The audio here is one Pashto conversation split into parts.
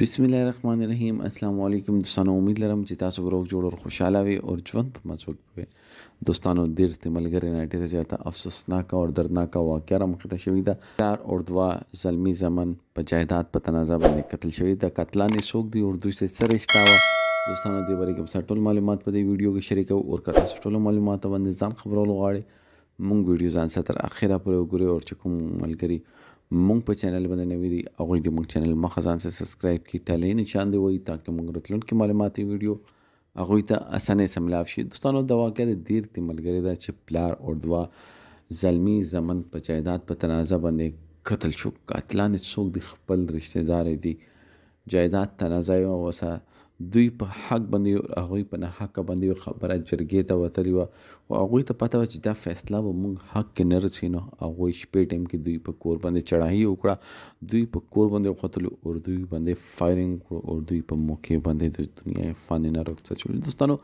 بسم السلام علیکم دوستانو امید لرم چې تاسو روغ جوړ او خوشاله وي او ژوند په مزوګ وي دوستانو ډیر ته ملګری نه ډیر زیاته افسوسناک او دردناک واقعه را مخته شوې ده چار او دوا زلمی زمن په جائیداد په تنازع باندې قتل شوې ده قتلانه څوک دی او دوی سره څه رشتہ و دوستانو دې باندې کوم ټول معلومات په دې ویډیو کې شریکو او که تاسو ټول معلومات باندې ځان خبرول غواړئ مونږ ویډیو ځان سره تر اخره پورې وګورئ او چې کوم ملګری مونږ په چینل باندې نوې دي او غوړي د مونږ چینل ما خزان سره سبسکرایب کی ټاله نشان دی وای ترڅو مونږ راتلونکي معلوماتي ویډیو هغه ته اسانه سملاف شي دوستانو دا واقع د دیر تی ملګری دا چې پلار او دوا زلمی زمن په جایداد په تنازع باندې قتل شو قاتلان څوک د خپل رشتہ دار دي جایداد تنازع او وسه دوی په حق باندې هغوی په نه حق باندې خبره جرګې ته وتلی وه او هغوی ته پته وه چې دا فیصله به موږ حق کې نه رسي نو هغوی شپې ټایم کې دوی په کور باندې چړهایي وکړه دوی په کور باندې وختلو او دوی باندې فایرینګ کړو او دوی په موقع باندې د دنیا فانې نه رخصه شول دوستانو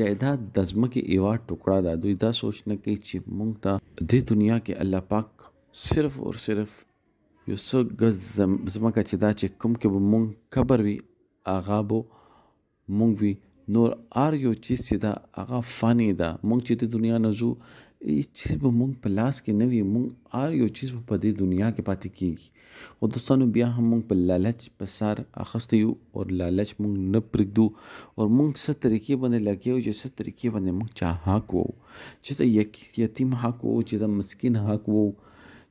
جایداد د ځمکې یوه ټوکړه ده دوی دا سوچ نه کوي چې موږ ته دې دنیا کې الله پاک صرف او صرف یو څو ګز ځمکه چې دا چې کوم کې به مونږ قبر وي هغه به مونږ وی نور ار یو چیز چې دا هغه فانی ده مونږ چې د دنیا نه زو هیڅ چیز به مونږ په لاس کې نه وي مونږ ار یو چیز په دې دنیا کې پاتې کیږي او دوستانو بیا هم مونږ په لالچ په سر اخستې یو او لالچ مونږ نه پرېږدو او مونږ څه طریقې باندې لګیو چې څه طریقې باندې مونږ چا حق وو چې دا یتیم حق وو چې دا مسکین حق وو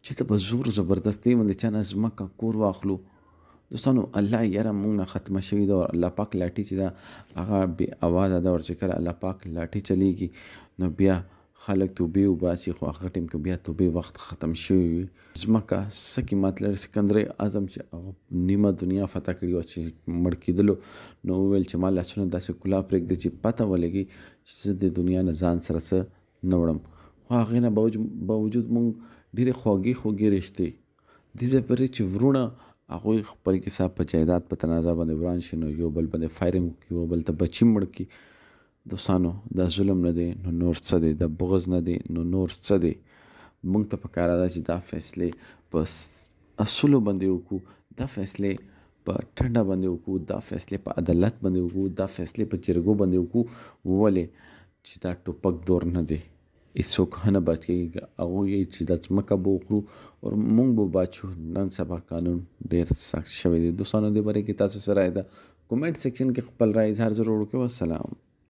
چې ته په زور زبردستي باندې چا نه ځمکه کور واخلو دوستانو الله یاره موږ نه ختمه شوی ده او الله پاک لاټي چې ده هغه بې اواز ده او چې کله الله پاک لاټي چلیږي نو بیا خلک توبې وباسي خو هغه ټیم کې بیا توبې وخت ختم شوی وي ځمکه څه قیمت لري سکندرې اعظم چې هغه نیمه دنیا فتح کړې وه چې مړ کېدلو نو وویل چې ما لاسونه داسې کلا پرېږدي چې پته ولګي چې زه د دنیا نه ځان سره څه نه وړم خو هغې نه باوجود موږ ډېرې خوږې خوږې رشتې دې ځای پورې چې ورونه هغوی خپل کیسه په جایداد په تنازع باندې وران شي نو یو بل باندې فایرینګ وکړي یو بل ته بچي مړ کړي دوستانو دا ظلم نه دی نو نور څه دی دا بغض نه دی نو نور څه دی موږ ته پکاره ده چې دا فیصلې په اصولو باندې وکړو دا فیصلې په ټنډه باندې وکړو دا فیصلې په عدالت باندې وکړو دا فیصلې په جرګو باندې وکړو ولې چې دا ټوپک دور نه دی هیڅوک هم نه بچ کیږي هغوی یې چې دا ځمکه به وخورو او موږ به بچ شو نن سبا قانون ډیر سخت شوی دی دوستانو دې باره کې تاسو سره د کومنټ سیکشن کې خپل رایه اظهار ضرور وکړئ والسلام